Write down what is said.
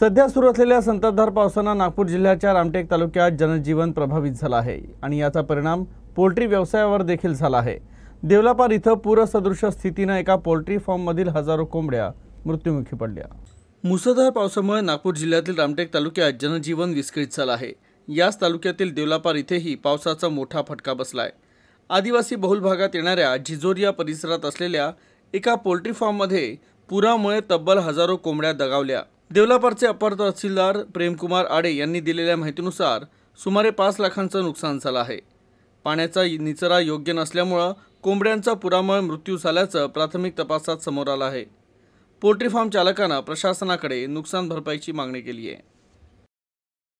सध्या सुरू असलेल्या संततधार पावसानं नागपूर जिल्ह्याच्या रामटेक तालुक्यात जनजीवन प्रभावित झालं आहे आणि याचा परिणाम पोल्ट्री व्यवसायावर देखील झाला आहे देवलापार इथं पूरसदृश स्थितीनं एका पोल्ट्री फॉर्ममधील हजारो कोंबड्या मृत्युमुखी पडल्या मुसळधार पावसामुळे नागपूर जिल्ह्यातील रामटेक तालुक्यात जनजीवन विस्कळीत झालं आहे याच तालुक्यातील देवलापार इथेही पावसाचा मोठा फटका बसला आहे आदिवासी बहुल भागात येणाऱ्या जिजोरिया परिसरात असलेल्या एका पोल्ट्री फॉर्ममध्ये पुरामुळे तब्बल हजारो कोंबड्या दगावल्या देवलापारचे अपर तहसीलदार प्रेमकुमार आडे यांनी दिलेल्या माहितीनुसार सुमारे पाच लाखांचं नुकसान झालं आहे पाण्याचा निचरा योग्य नसल्यामुळं कोंबड्यांचा पुरामुळे मृत्यू झाल्याचं प्राथमिक तपासात समोर आलं आहे पोल्ट्री फार्म चालकानं प्रशासनाकडे नुकसान भरपाईची मागणी केली आहे